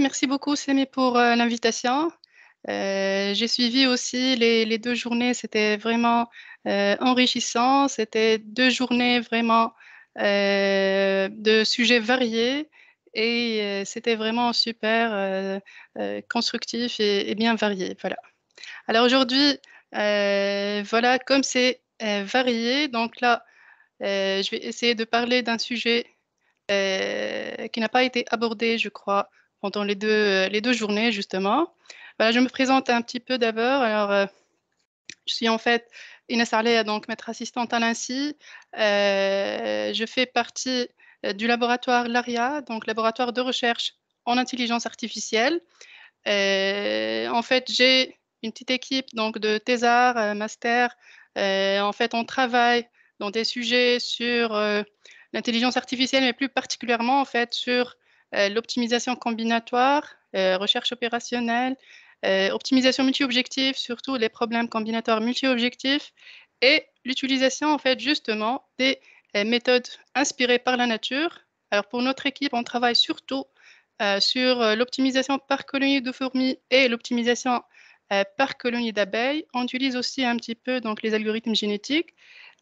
Merci beaucoup, Semi, pour euh, l'invitation. Euh, j'ai suivi aussi les, deux journées, c'était vraiment euh, enrichissant. C'était deux journées vraiment de sujets variés et c'était vraiment super constructif et, et, bien varié. Voilà. Alors aujourd'hui, voilà, comme c'est varié, donc là, je vais essayer de parler d'un sujet qui n'a pas été abordé, je crois, pendant les deux, euh, les deux journées, justement. Voilà, je me présente un petit peu d'abord. Alors, euh, je suis en fait Inès Arlé, donc maître assistante à l'Insi. Euh, je fais partie du laboratoire LARIA, donc laboratoire de recherche en intelligence artificielle. en fait, j'ai une petite équipe donc de thésards, master. en fait, on travaille dans des sujets sur l'intelligence artificielle, mais plus particulièrement en fait sur euh, l'optimisation combinatoire, euh, recherche opérationnelle, euh, optimisation multi-objectif, surtout les problèmes combinatoires multi-objectifs, et l'utilisation, en fait, justement, des méthodes inspirées par la nature. Alors, pour notre équipe, on travaille surtout sur l'optimisation par colonie de fourmis et l'optimisation par colonie d'abeilles. On utilise aussi un petit peu donc, les algorithmes génétiques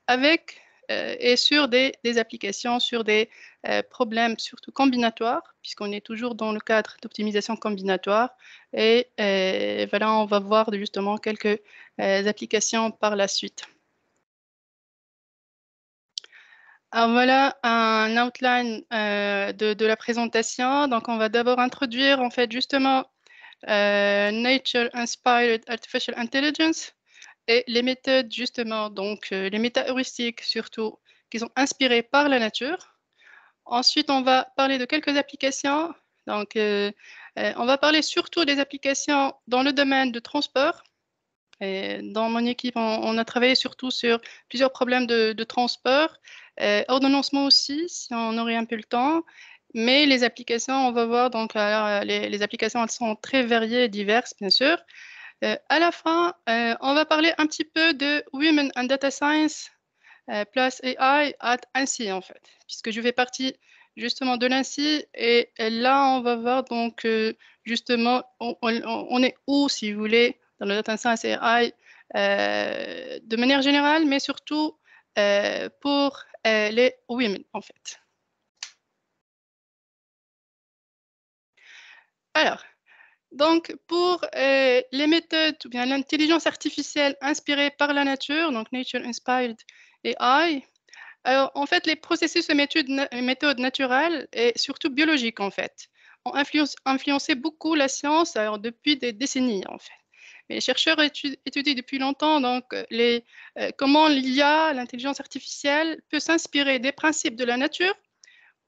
avec euh, et sur des, applications, sur des euh, problèmes surtout combinatoires, puisqu'on est toujours dans le cadre d'optimisation combinatoire. Et euh, voilà, on va voir justement quelques applications par la suite. Alors voilà un outline de, de, la présentation. Donc on va d'abord introduire en fait justement Nature Inspired Artificial Intelligence. Et les méthodes, justement, donc euh, les métaheuristiques heuristiques surtout, qui sont inspirées par la nature. Ensuite, on va parler de quelques applications. Donc, euh, euh, on va parler surtout des applications dans le domaine de transport. Et dans mon équipe, on, a travaillé surtout sur plusieurs problèmes de, transport, ordonnancement aussi, si on aurait un peu le temps. Mais les applications, on va voir, donc, les, applications, elles sont très variées et diverses, bien sûr. Euh, à la fin, euh, on va parler un petit peu de Women and Data Science euh, plus AI at ANSI, en fait, puisque je fais partie justement de l'ANSI et, là, on va voir donc justement, on, est où, si vous voulez, dans le Data Science AI de manière générale, mais surtout pour les women, en fait. Alors, donc, pour euh, les méthodes ou bien l'intelligence artificielle inspirée par la nature, donc Nature Inspired AI, en fait, les processus et méthodes, naturelles et surtout biologiques, en fait, ont influencé beaucoup la science depuis des décennies, en fait. les chercheurs étudient, depuis longtemps donc, euh, euh, comment l'IA, l'intelligence artificielle, peut s'inspirer des principes de la nature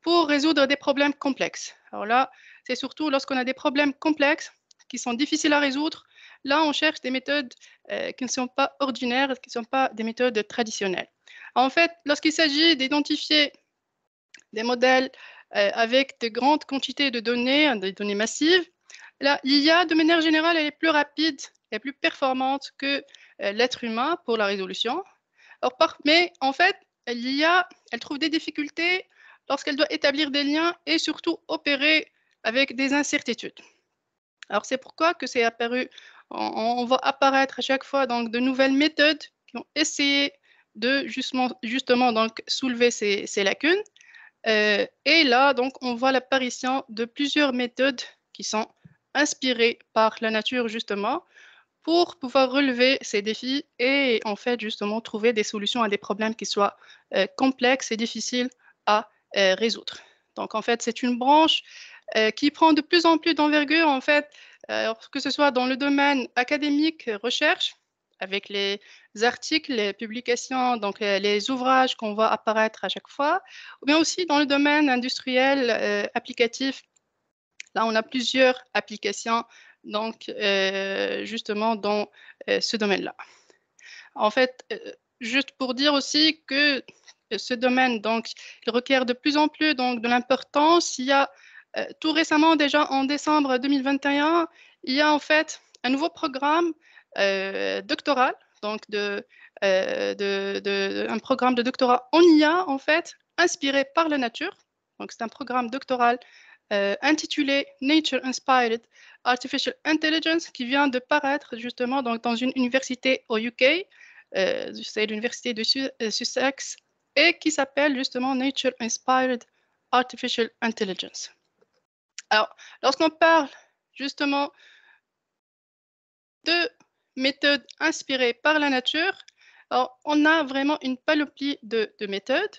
pour résoudre des problèmes complexes. Alors là, c'est surtout lorsqu'on a des problèmes complexes qui sont difficiles à résoudre. Là, on cherche des méthodes euh, qui ne sont pas ordinaires, qui ne sont pas des méthodes traditionnelles. En fait, lorsqu'il s'agit d'identifier des modèles euh, avec de grandes quantités de données, des données massives, l'IA, de manière générale, elle est plus rapide, et plus performante que euh, l'être humain pour la résolution. mais en fait, l'IA, elle trouve des difficultés lorsqu'elle doit établir des liens et surtout opérer avec des incertitudes. Alors c'est pourquoi que c'est apparu, on, voit va apparaître à chaque fois donc de nouvelles méthodes qui ont essayé de justement, justement donc soulever ces, lacunes. Euh, et là donc on voit l'apparition de plusieurs méthodes qui sont inspirées par la nature justement pour pouvoir relever ces défis et en fait justement trouver des solutions à des problèmes qui soient euh, complexes et difficiles à euh, résoudre. Donc en fait c'est une branche euh, qui prend de plus en plus d'envergure, en fait, euh, que ce soit dans le domaine académique, euh, recherche, avec les articles, les publications, donc les ouvrages qu'on voit apparaître à chaque fois, ou bien aussi dans le domaine industriel applicatif. Là, on a plusieurs applications, donc justement dans ce domaine-là. En fait, juste pour dire aussi que ce domaine, donc, il requiert de plus en plus donc, de l'importance. Il y a euh, tout récemment, déjà en décembre 2021, il y a en fait un nouveau programme euh, doctoral, donc euh, un programme de doctorat en IA, en fait, inspiré par la nature. Donc, c'est un programme doctoral intitulé Nature Inspired Artificial Intelligence qui vient de paraître justement dans une université au UK, c'est l'université de Sussex, et qui s'appelle justement Nature Inspired Artificial Intelligence. Alors, lorsqu'on parle justement de méthodes inspirées par la nature, on a vraiment une paloplie de, méthodes.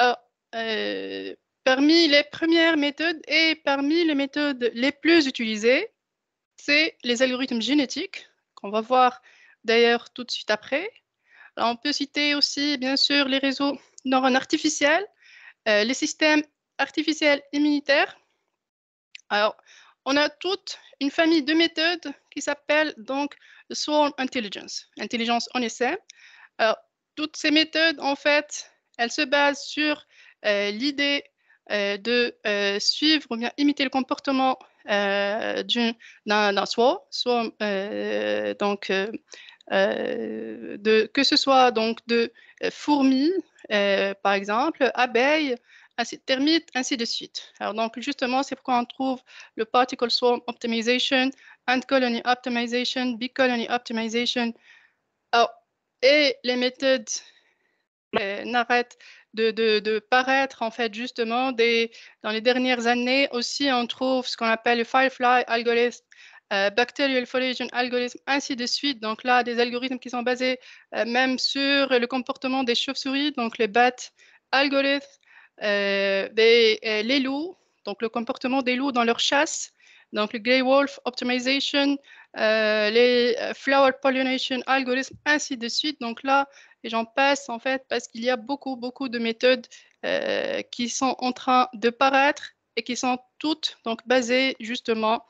Euh, parmi les premières méthodes et parmi les méthodes les plus utilisées, c'est les algorithmes génétiques, qu'on va voir d'ailleurs tout de suite après. on peut citer aussi, bien sûr, les réseaux neurones artificiels, euh, les systèmes artificiels immunitaires, alors, on a toute une famille de méthodes qui s'appelle donc Swarm Intelligence, intelligence en essai. toutes ces méthodes, en fait, elles se basent sur euh, l'idée euh, de euh, suivre ou bien imiter le comportement d'un swarm, donc, que ce soit donc de fourmis, par exemple, abeilles, ainsi de suite. Alors donc justement, c'est pourquoi on trouve le Particle Swarm Optimization, Ant Colony Optimization, Big Colony Optimization et les méthodes euh, n'arrêtent de, paraître en fait justement des, dans les dernières années aussi on trouve ce qu'on appelle le Firefly algorithm, euh, bacterial Foliation Algorithm, ainsi de suite. Donc là, des algorithmes qui sont basés euh, même sur le comportement des chauves-souris, donc les bats algorithm. Euh, ben, euh, les loups, donc le comportement des loups dans leur chasse, donc le Grey Wolf Optimization, euh, les Flower Pollination Algorithms, ainsi de suite. Donc là, j'en passe en fait parce qu'il y a beaucoup, beaucoup de méthodes qui sont en train de paraître et qui sont toutes donc, basées justement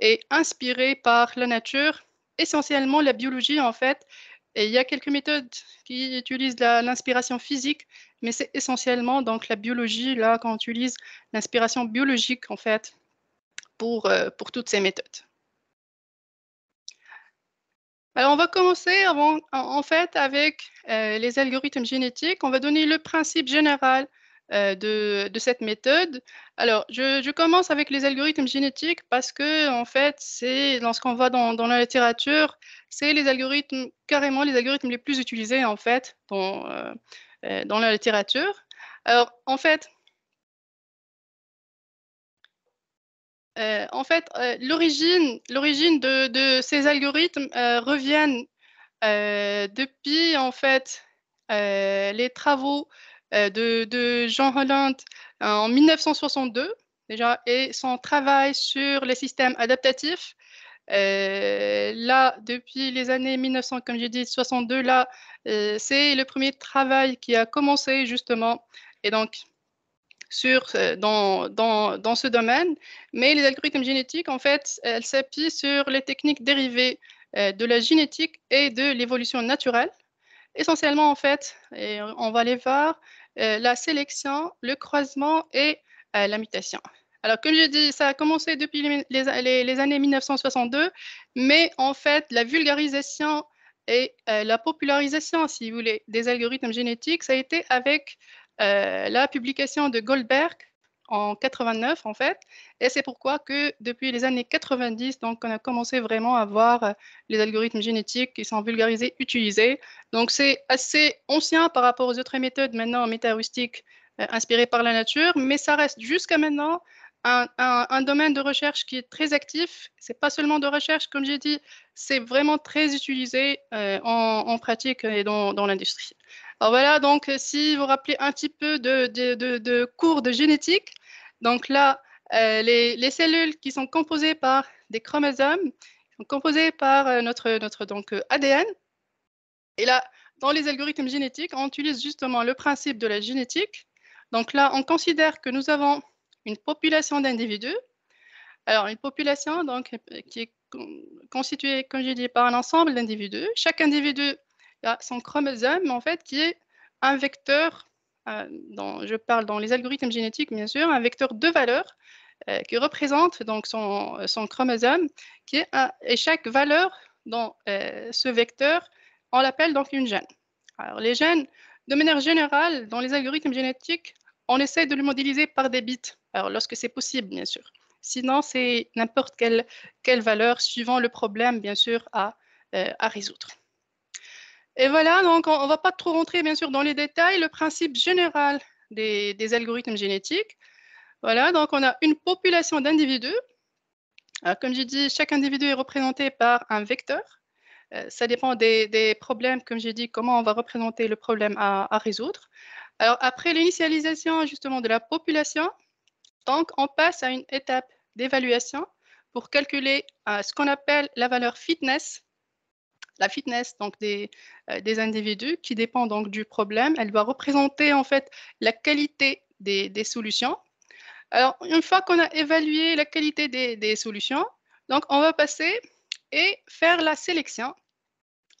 et inspirées par la nature, essentiellement la biologie en fait, et il y a quelques méthodes qui utilisent l'inspiration physique, mais c'est essentiellement donc la biologie, là, qu'on utilise l'inspiration biologique, en fait, euh, pour, toutes ces méthodes. Alors, on va commencer en fait avec euh, les algorithmes génétiques. On va donner le principe général euh, de, cette méthode. Alors, je, commence avec les algorithmes génétiques parce que, en fait, c'est dans ce qu'on voit dans, la littérature, c'est les algorithmes, carrément les algorithmes les plus utilisés, en fait, dans, euh, euh, la littérature. Alors, en fait, en fait, l'origine, de, de, ces algorithmes reviennent depuis en fait les travaux euh, de, Jean Holland euh, en 1962 déjà, et son travail sur les systèmes adaptatifs. Euh, là, depuis les années 1900, comme j'ai dit, 62, là, c'est le premier travail qui a commencé justement, et donc sur, dans, ce domaine. Mais les algorithmes génétiques, en fait, elles s'appuient sur les techniques dérivées de la génétique et de l'évolution naturelle essentiellement en fait, on va les voir euh, la sélection, le croisement et euh, la mutation. Alors, comme je dis, ça a commencé depuis les, années 1962, mais en fait, la vulgarisation et euh, la popularisation, si vous voulez, des algorithmes génétiques, ça a été avec la publication de Goldberg en 89 en fait. Et c'est pourquoi que depuis les années 90, donc on a commencé vraiment à voir euh, les algorithmes génétiques qui sont vulgarisés, utilisés. Donc c'est assez ancien par rapport aux autres méthodes maintenant métaheuristiques euh, inspirées par la nature, mais ça reste jusqu'à maintenant un, domaine de recherche qui est très actif. C'est pas seulement de recherche, comme j'ai dit, c'est vraiment très utilisé euh, en, pratique et dans l'industrie. Alors voilà, donc euh, si vous vous rappelez un petit peu de, cours de génétique, donc là, euh, les, cellules qui sont composées par des chromosomes, sont composées par euh, notre, notre donc, ADN. Et là, dans les algorithmes génétiques, on utilise justement le principe de la génétique. Donc là, on considère que nous avons une population d'individus. Alors, une population donc, qui est constituée, comme j'ai dit, par un ensemble d'individus. Chaque individu son chromosome en fait qui est un vecteur, euh, je parle dans les algorithmes génétiques bien sûr, un vecteur de valeur euh, qui représente donc son, son chromosome, qui est un, et chaque valeur dans euh, ce vecteur, on l'appelle donc une gène. Alors les gènes, de manière générale, dans les algorithmes génétiques, on essaie de le modéliser par des bits, alors lorsque c'est possible bien sûr. Sinon, c'est n'importe quelle, quelle, valeur suivant le problème, bien sûr, à, à résoudre. Et voilà, donc on ne va pas trop rentrer bien sûr dans les détails, le principe général des, algorithmes génétiques. Voilà, donc on a une population d'individus. Comme j'ai dit, chaque individu est représenté par un vecteur. Euh, ça dépend des, problèmes, comme j'ai dit, comment on va représenter le problème à, résoudre. Alors après l'initialisation justement de la population, donc on passe à une étape d'évaluation pour calculer euh, ce qu'on appelle la valeur fitness la fitness donc des, euh, individus qui dépend donc du problème. Elle doit représenter en fait la qualité des, solutions. Alors, une fois qu'on a évalué la qualité des, solutions, donc on va passer et faire la sélection.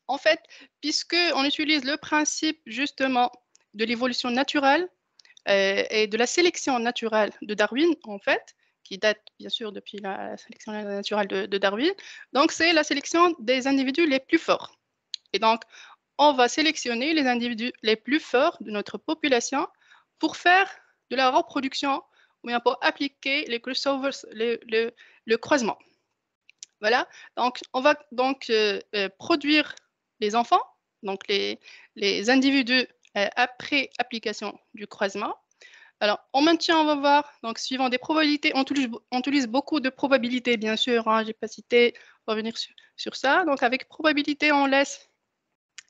En fait, puisqu'on utilise le principe justement de l'évolution naturelle euh, et de la sélection naturelle de Darwin, en fait, qui date bien sûr depuis la, sélection naturelle de, de Darwin. Donc, c'est la sélection des individus les plus forts. Et donc, on va sélectionner les individus les plus forts de notre population pour faire de la reproduction ou bien pour appliquer les le, croisement. Voilà, donc on va donc euh, euh, produire les enfants, donc les, individus euh, après application du croisement. Alors, on maintient, on va voir. Donc, suivant des probabilités, on utilise, beaucoup de probabilités, bien sûr. Hein. J'ai je n'ai pas cité, on va revenir sur, ça. Donc, avec probabilité, on laisse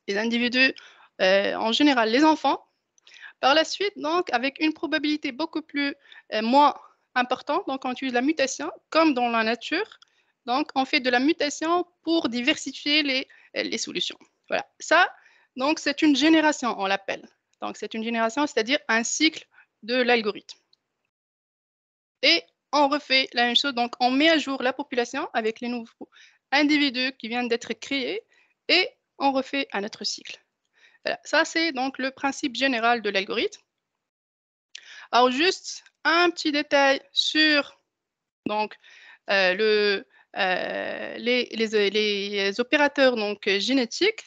les individus, euh, en général les enfants. Par la suite, donc, avec une probabilité beaucoup plus euh, moins importante, donc on utilise la mutation, comme dans la nature. Donc, on fait de la mutation pour diversifier les, euh, les solutions. Voilà. Ça, donc, c'est une génération, on l'appelle. Donc, c'est une génération, c'est-à-dire un cycle de l'algorithme. Et on refait la même chose, donc on met à jour la population avec les nouveaux individus qui viennent d'être créés et on refait un autre cycle. ça c'est donc le principe général de l'algorithme. Alors juste un petit détail sur donc, euh, euh, les, opérateurs génétiques.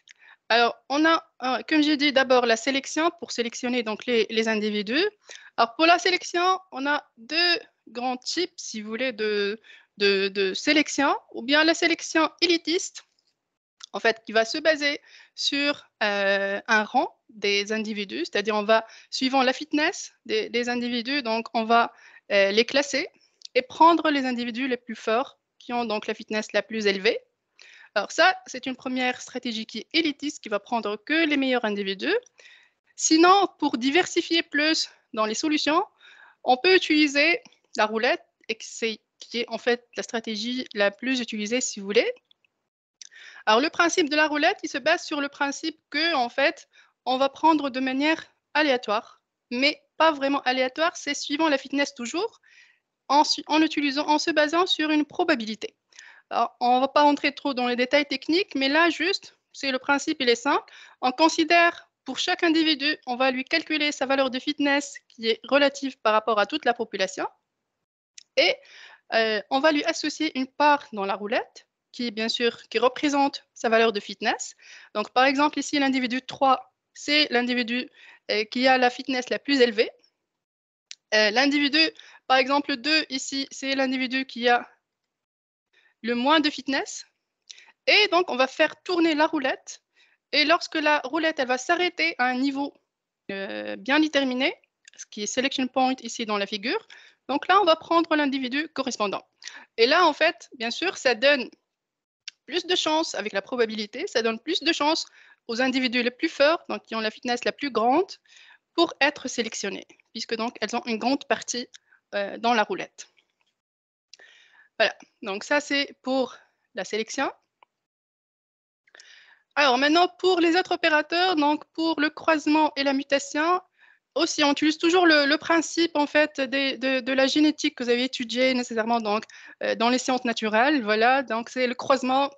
Alors, on a, euh, comme j'ai dit, d'abord la sélection pour sélectionner donc, les, individus. Alors, pour la sélection, on a deux grands types, si vous voulez, de, sélection, ou bien la sélection élitiste, en fait, qui va se baser sur euh, un rang des individus, c'est-à-dire on va, suivant la fitness des, individus, donc on va euh, les classer et prendre les individus les plus forts qui ont donc la fitness la plus élevée alors ça, c'est une première stratégie qui est élitiste, qui va prendre que les meilleurs individus. Sinon, pour diversifier plus dans les solutions, on peut utiliser la roulette, qui est en fait la stratégie la plus utilisée, si vous voulez. Alors le principe de la roulette, il se base sur le principe que, en fait, on va prendre de manière aléatoire, mais pas vraiment aléatoire, c'est suivant la fitness toujours, en se basant sur une probabilité on ne va pas rentrer trop dans les détails techniques, mais là, juste, c'est le principe, il est simple. On considère pour chaque individu, on va lui calculer sa valeur de fitness qui est relative par rapport à toute la population. Et euh, on va lui associer une part dans la roulette qui, bien sûr, qui représente sa valeur de fitness. Donc, par exemple, ici, l'individu 3, c'est l'individu euh, qui a la fitness la plus élevée. Euh, l'individu, par exemple, 2, ici, c'est l'individu qui a le moins de fitness. Et donc, on va faire tourner la roulette. Et lorsque la roulette elle va s'arrêter à un niveau euh, bien déterminé, ce qui est selection point ici dans la figure, donc là, on va prendre l'individu correspondant. Et là, en fait, bien sûr, ça donne plus de chances avec la probabilité, ça donne plus de chances aux individus les plus forts, donc qui ont la fitness la plus grande, pour être sélectionnés, puisque donc elles ont une grande partie euh, dans la roulette. Voilà, donc ça c'est pour la sélection. Alors maintenant pour les autres opérateurs, donc pour le croisement et la mutation, aussi on utilise toujours le, principe en fait de, la génétique que vous avez étudié nécessairement donc euh, dans les sciences naturelles. Voilà, donc c'est le croisement.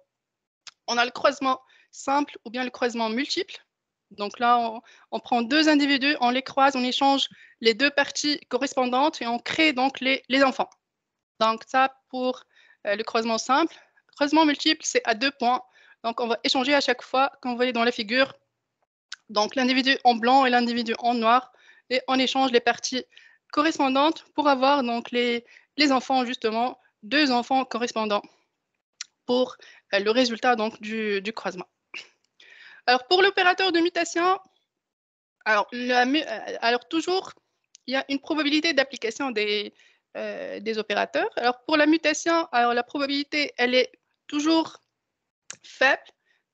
On a le croisement simple ou bien le croisement multiple. Donc là, on, prend deux individus, on les croise, on échange les deux parties correspondantes et on crée donc les, les enfants. Donc ça, pour euh, le croisement simple. croisement multiple, c'est à deux points. Donc, on va échanger à chaque fois comme vous voyez dans la figure. Donc, l'individu en blanc et l'individu en noir. Et on échange les parties correspondantes pour avoir donc les, les enfants, justement, deux enfants correspondants pour euh, le résultat donc, du, croisement. Alors, pour l'opérateur de mutation, alors, euh, alors toujours, il y a une probabilité d'application des, euh, des opérateurs. Alors pour la mutation, alors la probabilité, elle est toujours faible.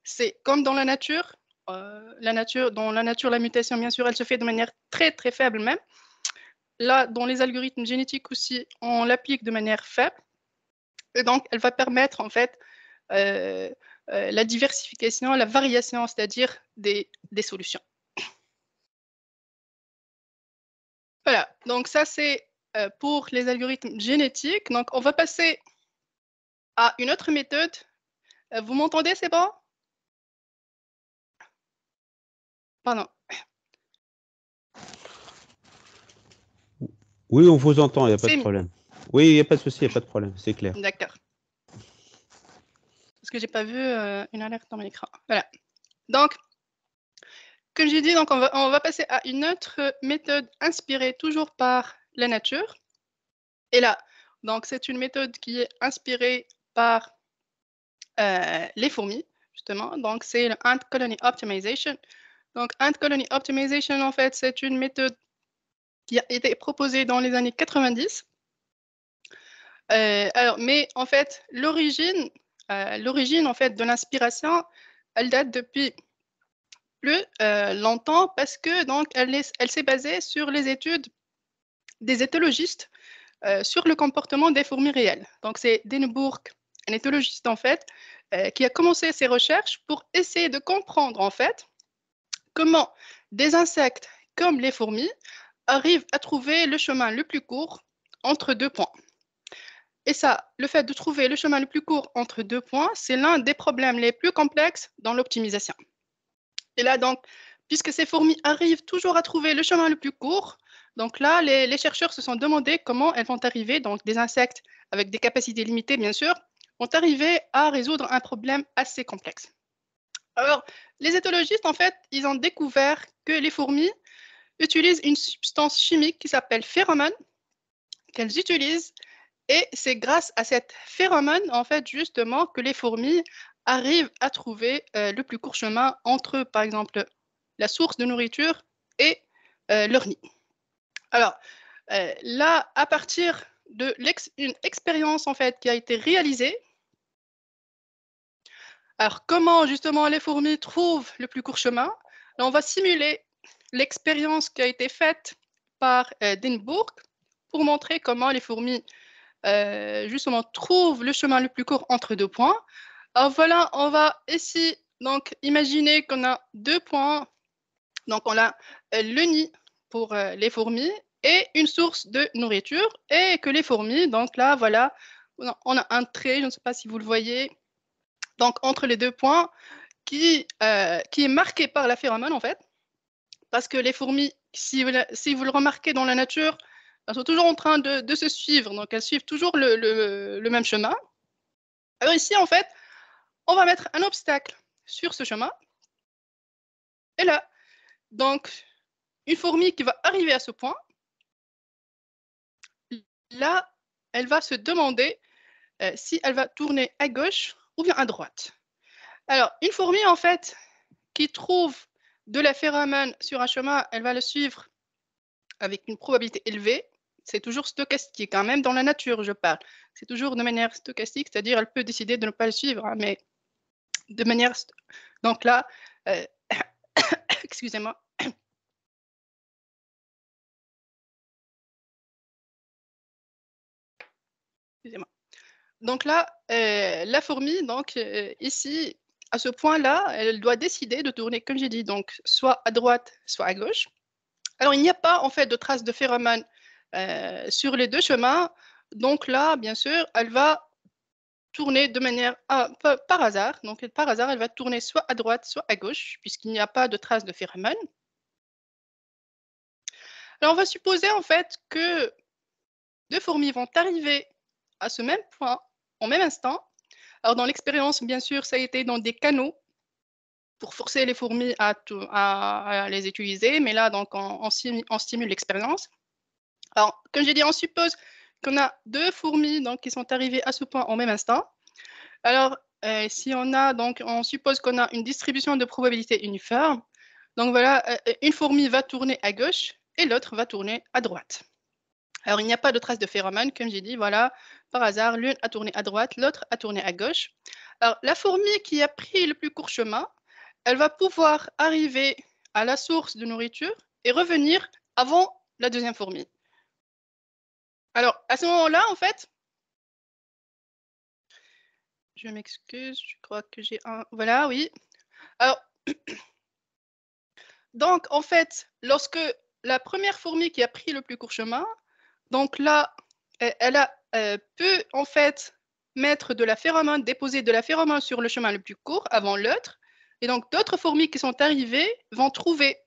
C'est comme dans la nature. Euh, la nature, dans la nature, la mutation, bien sûr, elle se fait de manière très très faible même. Là, dans les algorithmes génétiques aussi, on l'applique de manière faible. Et donc, elle va permettre en fait euh, la diversification, la variation, c'est-à-dire des, des solutions. Voilà, donc ça c'est euh, pour les algorithmes génétiques. Donc, on va passer à une autre méthode. Euh, vous m'entendez, c'est bon Pardon. Oui, on vous entend, il n'y a pas de problème. Oui, il n'y a pas de souci, il n'y a pas de problème, c'est clair. D'accord. Parce que je n'ai pas vu euh, une alerte dans mon écran. Voilà. Donc, comme j'ai dit, donc on, va, passer à une autre méthode inspirée toujours par la nature. Et là, donc c'est une méthode qui est inspirée par euh, les fourmis, justement. Donc c'est le Ant Colony Optimization. Donc Ant Colony Optimization, en fait, c'est une méthode qui a été proposée dans les années 90. Euh, alors, mais en fait, l'origine, euh, l'origine en fait de l'inspiration, elle date depuis plus longtemps parce que donc elle s'est basée sur les études des éthologistes euh, sur le comportement des fourmis réelles. Donc c'est Denneburg, un éthologiste en fait, euh, qui a commencé ses recherches pour essayer de comprendre en fait comment des insectes comme les fourmis arrivent à trouver le chemin le plus court entre deux points. Et ça, le fait de trouver le chemin le plus court entre deux points, c'est l'un des problèmes les plus complexes dans l'optimisation. Et là, donc, puisque ces fourmis arrivent toujours à trouver le chemin le plus court, donc là, les, chercheurs se sont demandé comment elles vont arriver, donc des insectes avec des capacités limitées, bien sûr, vont arriver à résoudre un problème assez complexe. Alors, les éthologistes, en fait, ils ont découvert que les fourmis utilisent une substance chimique qui s'appelle phéromone, qu'elles utilisent, et c'est grâce à cette phéromone, en fait, justement, que les fourmis arrivent à trouver euh, le plus court chemin entre, par exemple, la source de nourriture et euh, leur nid. Alors euh, là, à partir d'une expérience en fait qui a été réalisée, alors comment justement les fourmis trouvent le plus court chemin on va simuler l'expérience qui a été faite par euh, pour montrer comment les fourmis euh, justement trouvent le chemin le plus court entre deux points. Alors voilà, on va ici donc imaginer qu'on a deux points. Donc on a euh, le nid pour euh, les fourmis et une source de nourriture et que les fourmis, donc là, voilà, on a un trait, je ne sais pas si vous le voyez, donc entre les deux points, qui, euh, qui est marqué par la phéromone en fait, parce que les fourmis, si vous, si vous le remarquez dans la nature, elles sont toujours en train de, de se suivre, donc elles suivent toujours le, le, le même chemin. Alors ici, en fait, on va mettre un obstacle sur ce chemin. Et là, donc une fourmi qui va arriver à ce point, là, elle va se demander euh, si elle va tourner à gauche ou bien à droite. Alors, une fourmi, en fait, qui trouve de la phéromène sur un chemin, elle va le suivre avec une probabilité élevée. C'est toujours stochastique, quand hein, même dans la nature, je parle. C'est toujours de manière stochastique, c'est-à-dire elle peut décider de ne pas le suivre, hein, mais de manière... Donc là, euh, excusez-moi, Donc là, euh, la fourmi, donc euh, ici, à ce point-là, elle doit décider de tourner, comme j'ai dit, donc soit à droite, soit à gauche. Alors il n'y a pas en fait de traces de phéromone euh, sur les deux chemins. Donc là, bien sûr, elle va tourner de manière ah, par hasard. Donc par hasard, elle va tourner soit à droite, soit à gauche, puisqu'il n'y a pas de traces de phéromone. Alors on va supposer en fait que deux fourmis vont arriver à ce même point, au même instant. Alors, dans l'expérience, bien sûr, ça a été dans des canaux pour forcer les fourmis à, les utiliser, mais là, donc, on, stimule, l'expérience. Alors, comme j'ai dit, on suppose qu'on a deux fourmis donc, qui sont arrivées à ce point au même instant. Alors, euh, si on a, donc, on suppose qu'on a une distribution de probabilité uniforme. Donc voilà, euh, euh, une fourmi va tourner à gauche et l'autre va tourner à droite. Alors, il n'y a pas de traces de phéromones, comme j'ai dit, voilà, par hasard, l'une a tourné à droite, l'autre a tourné à gauche. Alors, la fourmi qui a pris le plus court chemin, elle va pouvoir arriver à la source de nourriture et revenir avant la deuxième fourmi. Alors, à ce moment-là, en fait, je m'excuse, je crois que j'ai un. Voilà, oui. Alors, donc, en fait, lorsque la première fourmi qui a pris le plus court chemin, donc là, euh, elle a, euh, peut en fait mettre de la phéromone, déposer de la phéromone sur le chemin le plus court avant l'autre. Et donc d'autres fourmis qui sont arrivées vont trouver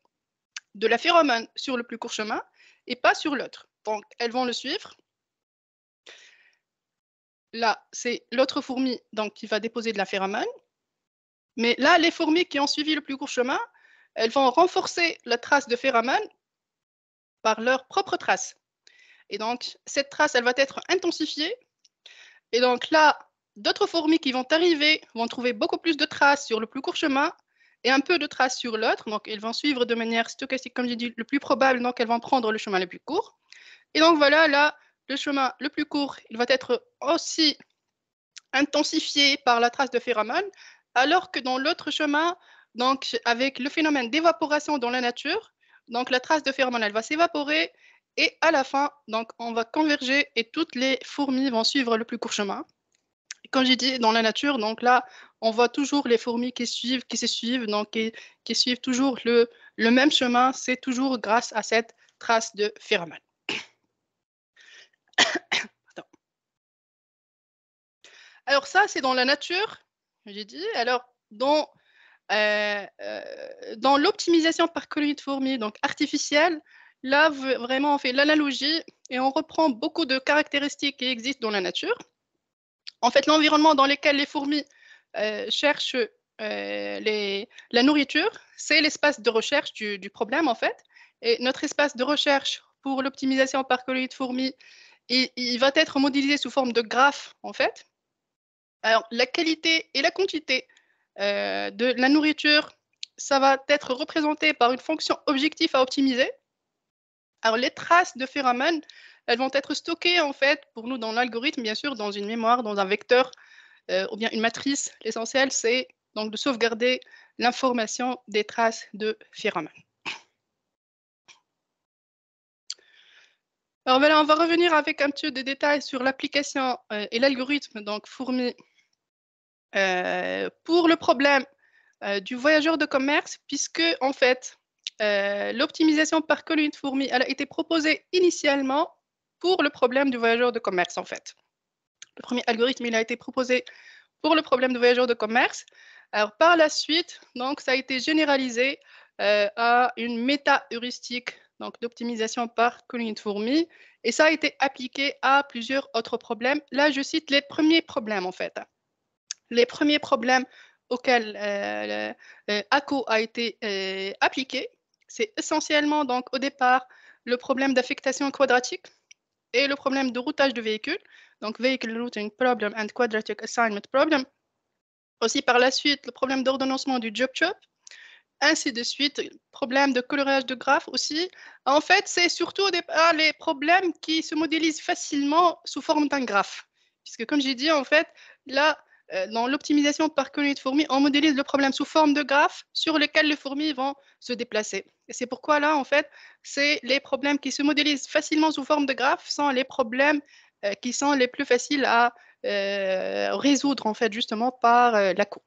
de la phéromone sur le plus court chemin et pas sur l'autre. Donc elles vont le suivre. Là, c'est l'autre fourmi donc, qui va déposer de la phéromone. Mais là, les fourmis qui ont suivi le plus court chemin, elles vont renforcer la trace de phéromone par leur propre trace. Et donc, cette trace, elle va être intensifiée. Et donc là, d'autres fourmis qui vont arriver vont trouver beaucoup plus de traces sur le plus court chemin et un peu de traces sur l'autre. Donc, elles vont suivre de manière stochastique, comme j'ai dit, le plus probable. Donc, elles vont prendre le chemin le plus court. Et donc, voilà, là, le chemin le plus court, il va être aussi intensifié par la trace de phéromone, alors que dans l'autre chemin, donc avec le phénomène d'évaporation dans la nature, donc la trace de phéromone, elle va s'évaporer et à la fin, donc, on va converger et toutes les fourmis vont suivre le plus court chemin. Comme j'ai dit, dans la nature, donc là, on voit toujours les fourmis qui suivent, qui se suivent, qui, suivent toujours le, même chemin. C'est toujours grâce à cette trace de phéromone. Alors ça, c'est dans la nature, j'ai dit. Alors, dans, euh, euh, l'optimisation par colonie de fourmis, donc artificielle, Là, vraiment, on fait l'analogie et on reprend beaucoup de caractéristiques qui existent dans la nature. En fait, l'environnement dans lequel les fourmis euh, cherchent euh, la nourriture, c'est l'espace de recherche du, problème, en fait. Et notre espace de recherche pour l'optimisation par colloïde de fourmis, il, va être modélisé sous forme de graphe, en fait. Alors, la qualité et la quantité euh, de la nourriture, ça va être représenté par une fonction objective à optimiser. Alors, les traces de phénomènes, elles vont être stockées, en fait, pour nous, dans l'algorithme, bien sûr, dans une mémoire, dans un vecteur euh, ou bien une matrice. L'essentiel, c'est donc de sauvegarder l'information des traces de phénomènes. Alors voilà, on va revenir avec un petit peu de détails sur l'application euh, et l'algorithme donc fourni euh, pour le problème du voyageur de commerce, puisque en fait, euh, l'optimisation par colonie de fourmis, elle a été proposée initialement pour le problème du voyageur de commerce, en fait. Le premier algorithme, il a été proposé pour le problème du voyageur de commerce. Alors, par la suite, donc, ça a été généralisé euh, à une méta-heuristique donc d'optimisation par colonie de fourmis, et ça a été appliqué à plusieurs autres problèmes. Là, je cite les premiers problèmes, en fait. Les premiers problèmes auxquels euh, ACO a été appliqué, c'est essentiellement donc au départ le problème d'affectation quadratique et le problème de routage de véhicules, donc Vehicle Routing Problem and Quadratic Assignment Problem. Aussi par la suite, le problème d'ordonnancement du job shop. ainsi de suite, problème de colorage de graphes aussi. En fait, c'est surtout au départ ah, les problèmes qui se modélisent facilement sous forme d'un graphe. Puisque comme j'ai dit, en fait, là, euh, dans l'optimisation par colonie de fourmis, on modélise le problème sous forme de graphe sur lequel les fourmis vont se déplacer c'est pourquoi là, en fait, c'est les problèmes qui se modélisent facilement sous forme de graphes sont les problèmes euh, qui sont les plus faciles à euh, résoudre, en fait, justement, par euh, la cour.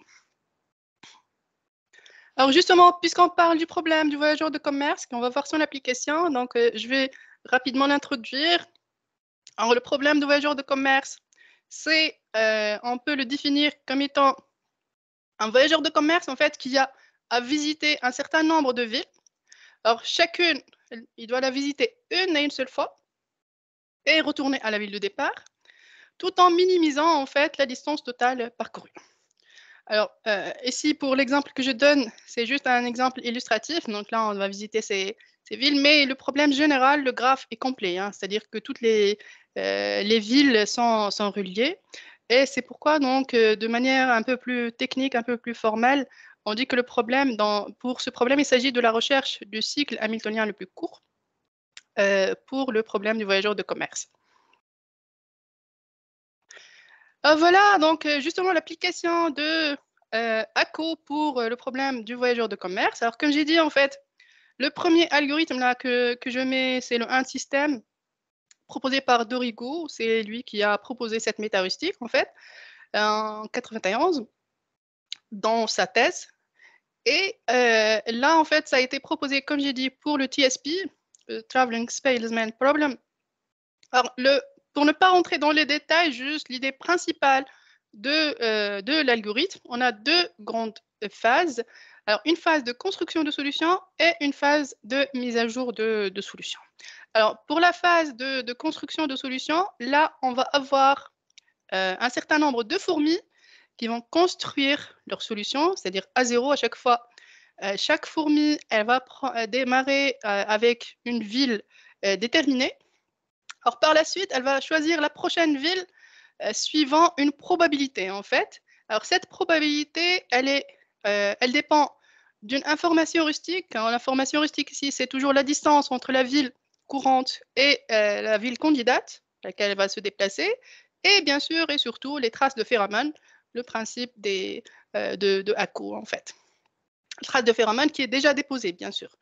Alors justement, puisqu'on parle du problème du voyageur de commerce, qu'on va voir son application, donc je vais rapidement l'introduire. Alors le problème du voyageur de commerce, c'est, on peut le définir comme étant un voyageur de commerce, en fait, qui a à visiter un certain nombre de villes alors, chacune, il doit la visiter une et une seule fois et retourner à la ville de départ, tout en minimisant en fait la distance totale parcourue. Alors, euh, ici, pour l'exemple que je donne, c'est juste un exemple illustratif. Donc là, on va visiter ces, villes, mais le problème général, le graphe est complet, hein. c'est-à-dire que toutes euh, les, villes sont, sont reliées. Et c'est pourquoi, donc, euh, de manière un peu plus technique, un peu plus formelle, on dit que le pour ce problème, il s'agit de la recherche du cycle hamiltonien le plus court euh, pour le problème du voyageur de commerce. Euh, voilà, donc euh, justement l'application de ACO pour le problème du voyageur de commerce. Alors comme j'ai dit, en fait, le premier algorithme là, que, je mets, c'est le 1 système proposé par Dorigo. C'est lui qui a proposé cette métaheuristique, en fait, en 1991 dans sa thèse. Et euh, là, en fait, ça a été proposé, comme j'ai dit, pour le TSP, le Traveling Salesman Problem. Alors, le, pour ne pas rentrer dans les détails, juste l'idée principale de, euh, de l'algorithme, on a deux grandes phases. Alors, une phase de construction de solutions et une phase de mise à jour de, de solutions. Alors, pour la phase de, de, construction de solutions, là, on va avoir euh, un certain nombre de fourmis ils vont construire leur solution, c'est-à-dire à zéro à chaque fois. Euh, chaque fourmi, elle va euh, démarrer euh, avec une ville déterminée. Or, par la suite, elle va choisir la prochaine ville suivant une probabilité, en fait. Alors, cette probabilité, elle, est, elle dépend d'une information rustique. L'information rustique ici, c'est toujours la distance entre la ville courante et la ville candidate, à laquelle elle va se déplacer, et bien sûr et surtout les traces de pheromones le principe des, euh, de, de ACO, en fait. Trace de phéromone qui est déjà déposée, bien sûr.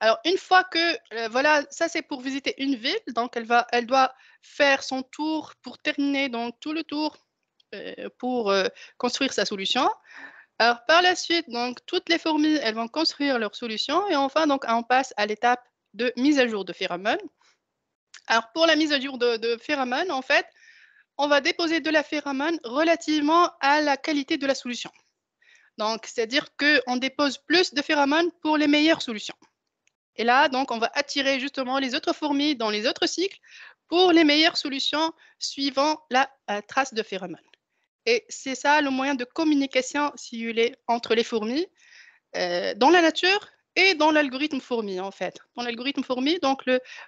Alors, une fois que, euh, voilà, ça c'est pour visiter une ville, donc elle, va, elle doit faire son tour pour terminer donc tout le tour euh, pour construire sa solution. Alors, par la suite, donc, toutes les fourmis, elles vont construire leur solution. Et enfin, donc, on passe à l'étape de mise à jour de phéromone Alors, pour la mise à jour de, de en fait, on va déposer de la phéromone relativement à la qualité de la solution. Donc, c'est-à-dire qu'on dépose plus de phéromones pour les meilleures solutions. Et là, donc, on va attirer justement les autres fourmis dans les autres cycles pour les meilleures solutions suivant la euh, trace de phéromones. Et c'est ça le moyen de communication, si vous voulez, entre les fourmis euh, dans la nature et dans l'algorithme fourmi, en fait. Dans l'algorithme fourmi, donc,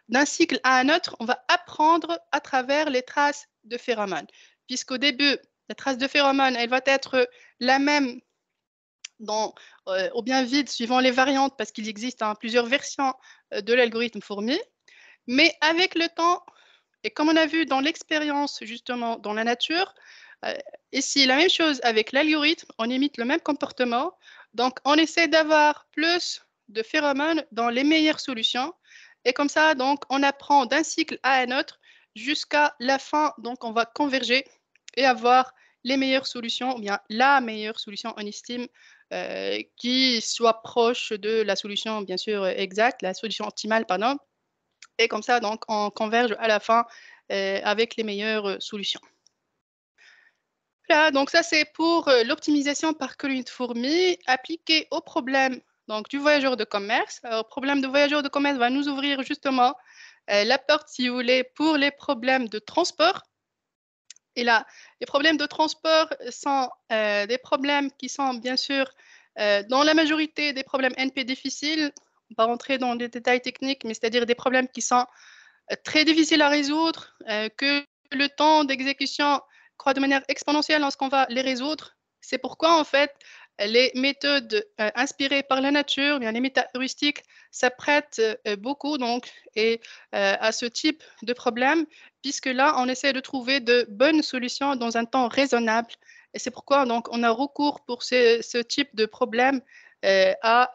d'un cycle à un autre, on va apprendre à travers les traces de phéromones. Puisqu'au début, la trace de phéromones, elle va être la même dans, euh, au bien vide suivant les variantes, parce qu'il existe hein, plusieurs versions euh, de l'algorithme Fourmi. Mais avec le temps, et comme on a vu dans l'expérience justement dans la nature, et euh, ici la même chose avec l'algorithme, on imite le même comportement. Donc on essaie d'avoir plus de phéromones dans les meilleures solutions. Et comme ça, donc, on apprend d'un cycle à un autre jusqu'à la fin. Donc, on va converger et avoir les meilleures solutions, ou bien la meilleure solution, on estime, euh, qui soit proche de la solution, bien sûr, exacte, la solution optimale, pardon. Et comme ça, donc, on converge à la fin euh, avec les meilleures solutions. Voilà, donc ça, c'est pour euh, l'optimisation par colonie de fourmis appliquée au problème donc, du voyageur de commerce. Le problème du voyageur de commerce va nous ouvrir justement euh, la porte, si vous voulez pour les problèmes de transport. Et là, les problèmes de transport sont euh, des problèmes qui sont bien sûr euh, dans la majorité des problèmes NP difficiles, on va rentrer dans les détails techniques, mais c'est-à-dire des problèmes qui sont très difficiles à résoudre, que le temps d'exécution croît de manière exponentielle lorsqu'on va les résoudre. C'est pourquoi, en fait, les méthodes euh, inspirées par la nature, bien, les métaheuristiques, s'apprêtent euh, beaucoup donc, et, euh, à ce type de problème, puisque là, on essaie de trouver de bonnes solutions dans un temps raisonnable. Et c'est pourquoi donc, on a recours pour ce, type de problème à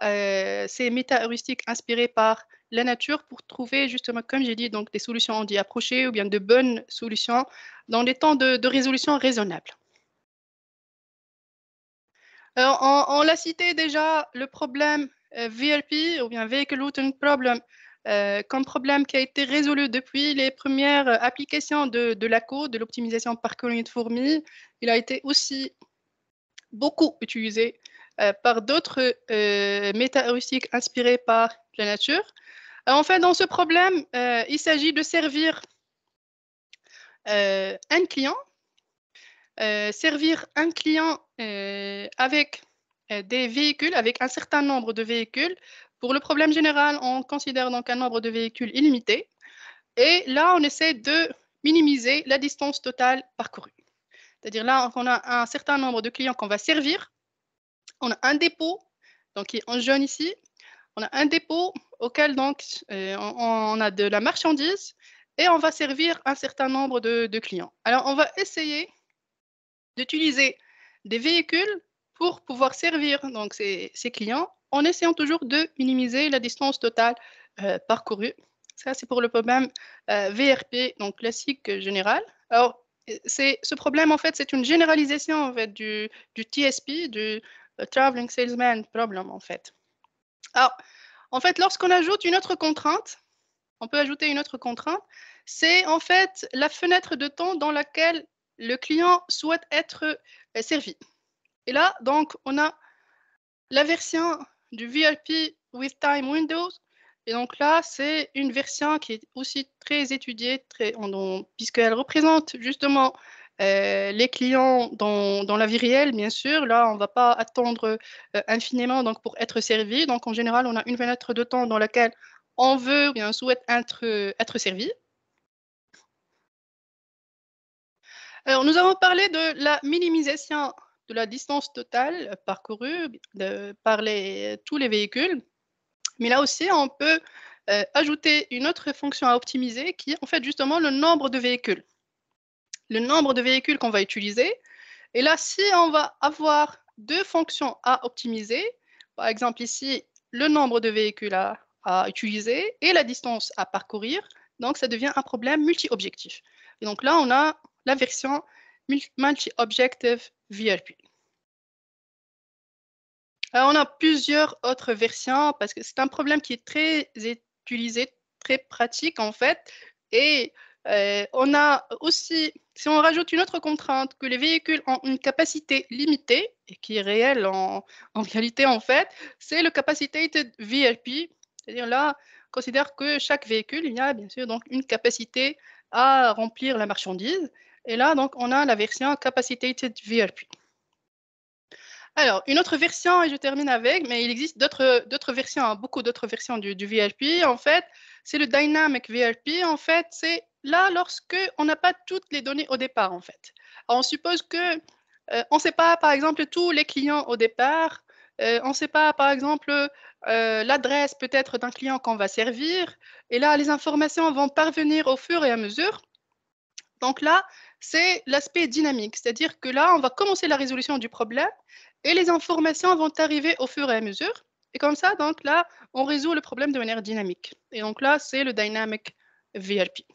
ces métaheuristiques inspirées par la nature pour trouver justement, comme j'ai dit, donc, des solutions on dit approchées ou bien de bonnes solutions dans des temps de, de résolution raisonnables. Euh, on, l'a cité déjà, le problème euh, VLP ou bien Vehicle Routing Problem, euh, comme problème qui a été résolu depuis les premières applications de, la l'ACO, de l'optimisation par colonie de fourmis. Il a été aussi beaucoup utilisé par d'autres métaheuristiques inspirées par la nature. enfin, dans ce problème, il s'agit de servir un client, servir un client avec euh, des véhicules, avec un certain nombre de véhicules. Pour le problème général, on considère donc un nombre de véhicules illimité. Et là, on essaie de minimiser la distance totale parcourue. C'est-à-dire là, on a un certain nombre de clients qu'on va servir. On a un dépôt, donc qui est en jaune ici. On a un dépôt auquel donc euh, on, a de la marchandise et on va servir un certain nombre de, de clients. Alors, on va essayer d'utiliser des véhicules pour pouvoir servir donc, ces, clients en essayant toujours de minimiser la distance totale euh, parcourue. Ça, c'est pour le problème euh, VRP, donc classique général. Alors, c'est, ce problème, en fait, c'est une généralisation en fait, du, TSP, du euh, Traveling Salesman Problem, en fait. Alors, en fait, lorsqu'on ajoute une autre contrainte, on peut ajouter une autre contrainte, c'est en fait la fenêtre de temps dans laquelle le client souhaite être servi. Et là, donc, on a la version du VIP with Time Windows. Et donc là, c'est une version qui est aussi très étudiée, très, puisqu'elle représente justement euh, les clients dans, dans, la vie réelle, bien sûr. Là, on ne va pas attendre euh, infiniment donc, pour être servi. Donc, en général, on a une fenêtre de temps dans laquelle on veut ou bien on souhaite être, être servi. Alors, nous avons parlé de la minimisation de la distance totale parcourue par les, tous les véhicules. Mais là aussi, on peut euh, ajouter une autre fonction à optimiser qui est en fait justement le nombre de véhicules. Le nombre de véhicules qu'on va utiliser. Et là, si on va avoir deux fonctions à optimiser, par exemple ici, le nombre de véhicules à, à utiliser et la distance à parcourir, donc ça devient un problème multi-objectif. donc là, on a la version Multi-Objective VRP. Alors, euh, on a plusieurs autres versions parce que c'est un problème qui est très utilisé, très pratique en fait. Et euh, on a aussi, si on rajoute une autre contrainte, que les véhicules ont une capacité limitée, et qui est réelle en, réalité en fait, c'est le Capacitated VRP. C'est-à-dire là, considère que chaque véhicule, il y a bien sûr donc une capacité à remplir la marchandise. Et là, donc, on a la version Capacitated VRP. Alors, une autre version, et je termine avec, mais il existe d'autres versions, hein, beaucoup d'autres versions du, du, VRP, en fait, c'est le Dynamic VRP, en fait, c'est là lorsque on n'a pas toutes les données au départ, en fait. Alors, on suppose que euh, on ne sait pas, par exemple, tous les clients au départ, euh, on ne sait pas, par exemple, euh, l'adresse peut-être d'un client qu'on va servir, et là, les informations vont parvenir au fur et à mesure. Donc là, c'est l'aspect dynamique, c'est-à-dire que là, on va commencer la résolution du problème et les informations vont arriver au fur et à mesure. Et comme ça, donc là, on résout le problème de manière dynamique. Et donc là, c'est le Dynamic VLP.